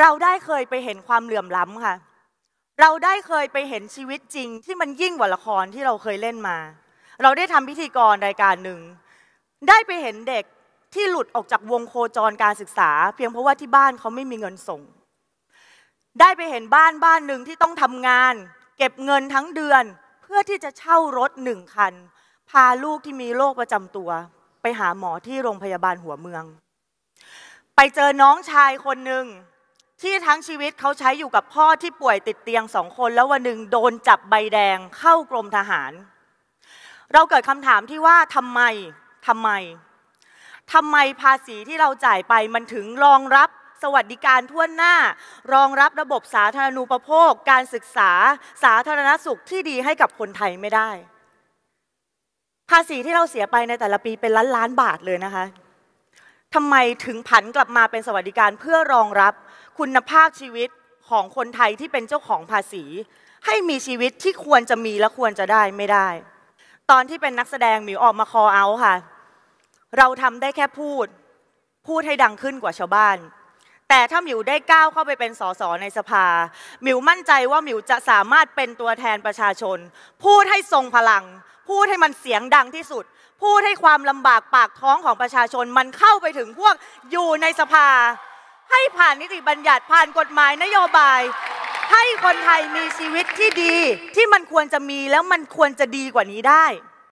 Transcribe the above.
เราได้เคยไปเห็นความเหลื่อมล้ำค่ะ เราได้เคยไปเห็นชีวิตจริง ที่มันยิ่งกว่าละครที่เราเคยเล่นมา เราได้ทำพิธีกรรายการหนึ่ง ได้ไปเห็นเด็กที่หลุดออกจากวงโครจรการศึกษา เพียงเพราะว่าที่บ้านเขาไม่มีเงินส่ง ได้ไปเห็นบ้านบ้านหนึ่งที่ต้องทำงาน เก็บเงินทั้งเดือนเพื่อที่จะเช่ารถหนึ่งคัน พาลูกที่มีโรคประจำตัว ไปหาหมอที่โรงพยาบาลหัวเมือง ไปเจอน้องชายคนหนึ่งที่ทั้งชีวิตเขาใช้อยู่กับพ่อที่ป่วยติดเตียงสองคน แล้ววันหนึ่งโดนจับใบแดงเข้ากรมทหาร เราเกิดคำถามที่ว่าทำไมทำไมทำไมภาษีที่เราจ่ายไปมันถึงรองรับสวัสดิการทั่วหน้า รองรับระบบสาธารณูปโภค การศึกษา สาธารณสุขที่ดีให้กับคนไทยไม่ได้ ภาษีที่เราเสียไปในแต่ละปีเป็นล้านล้านบาทเลยนะคะทำไมถึงผันกลับมาเป็นสวัสดิการเพื่อรองรับคุณภาพชีวิตของคนไทยที่เป็นเจ้าของภาษี ให้มีชีวิตที่ควรจะมีและควรจะได้ไม่ได้ ตอนที่เป็นนักแสดงหมิวออกมาคอเอาค่ะ เราทำได้แค่พูด พูดให้ดังขึ้นกว่าชาวบ้านแต่ถ้าหมิวได้ก้าวเข้าไปเป็นสสในสภา หมิวมั่นใจว่าหมิวจะสามารถเป็นตัวแทนประชาชน พูดให้ทรงพลังพูดให้มันเสียงดังที่สุด พูดให้ความลำบากปากท้องของประชาชนมันเข้าไปถึงพวกอยู่ในสภา ให้ผ่านนิติบัญญัติผ่านกฎหมายนโยบาย ให้คนไทยมีชีวิตที่ดีที่มันควรจะมีแล้วมันควรจะดีกว่านี้ได้